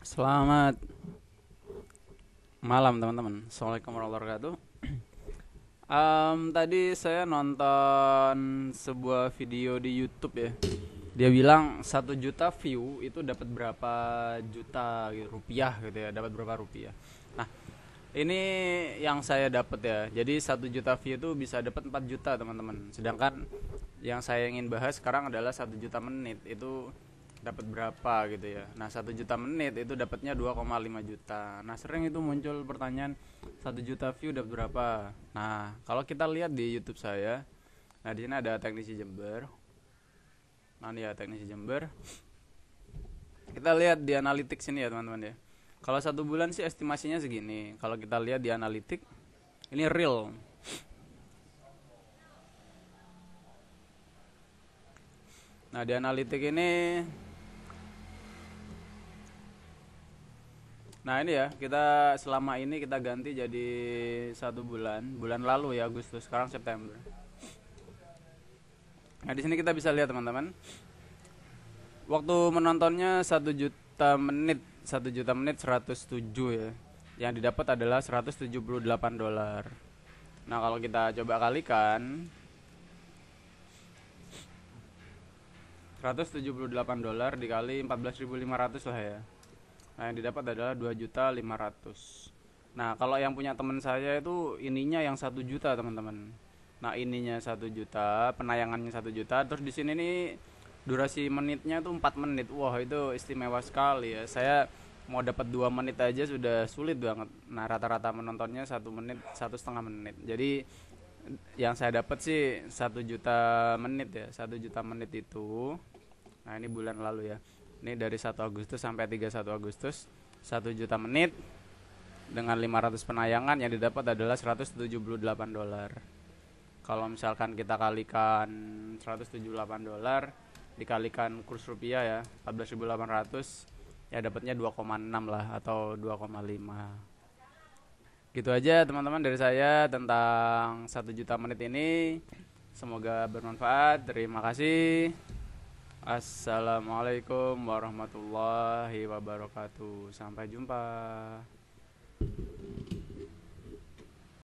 Selamat malam teman-teman. Assalamualaikum warahmatullahi wabarakatuh. Um, tadi saya nonton sebuah video di YouTube ya. Dia bilang satu juta view itu dapat berapa juta rupiah gitu ya, dapat berapa rupiah. Nah, ini yang saya dapat ya. Jadi satu juta view itu bisa dapat 4 juta teman-teman. Sedangkan yang saya ingin bahas sekarang adalah satu juta menit itu dapat berapa gitu ya nah satu juta menit itu dapatnya 2,5 juta nah sering itu muncul pertanyaan satu juta view dapat berapa nah kalau kita lihat di YouTube saya nah di sini ada teknisi Jember nah ini ya teknisi Jember kita lihat di analitik sini ya teman-teman ya kalau satu bulan sih estimasinya segini kalau kita lihat di analitik ini real Nah di analitik ini Nah ini ya kita selama ini kita ganti jadi satu bulan bulan lalu ya Agustus sekarang September. Nah di sini kita bisa lihat teman-teman waktu menontonnya satu juta menit satu juta menit 107 ya yang didapat adalah 178 dolar. Nah kalau kita coba kalikan 178 dolar dikali 14.500 lah ya Nah, yang didapat adalah 2.500. Nah, kalau yang punya teman saya itu ininya yang 1 juta, teman-teman. Nah, ininya 1 juta, penayangannya 1 juta, terus di sini nih durasi menitnya tuh 4 menit. Wah, itu istimewa sekali ya. Saya mau dapat 2 menit aja sudah sulit banget. Nah, rata-rata menontonnya 1 menit, satu setengah menit. Jadi yang saya dapat sih 1 juta menit ya, 1 juta menit itu. Nah, ini bulan lalu ya. Ini dari 1 Agustus sampai 31 Agustus 1 juta menit dengan 500 penayangan yang didapat adalah 178 dolar. Kalau misalkan kita kalikan 178 dolar dikalikan kurs rupiah ya 14.800 ya dapatnya 2,6 lah atau 2,5. Gitu aja teman-teman dari saya tentang 1 juta menit ini. Semoga bermanfaat. Terima kasih. Assalamualaikum warahmatullahi wabarakatuh. Sampai jumpa.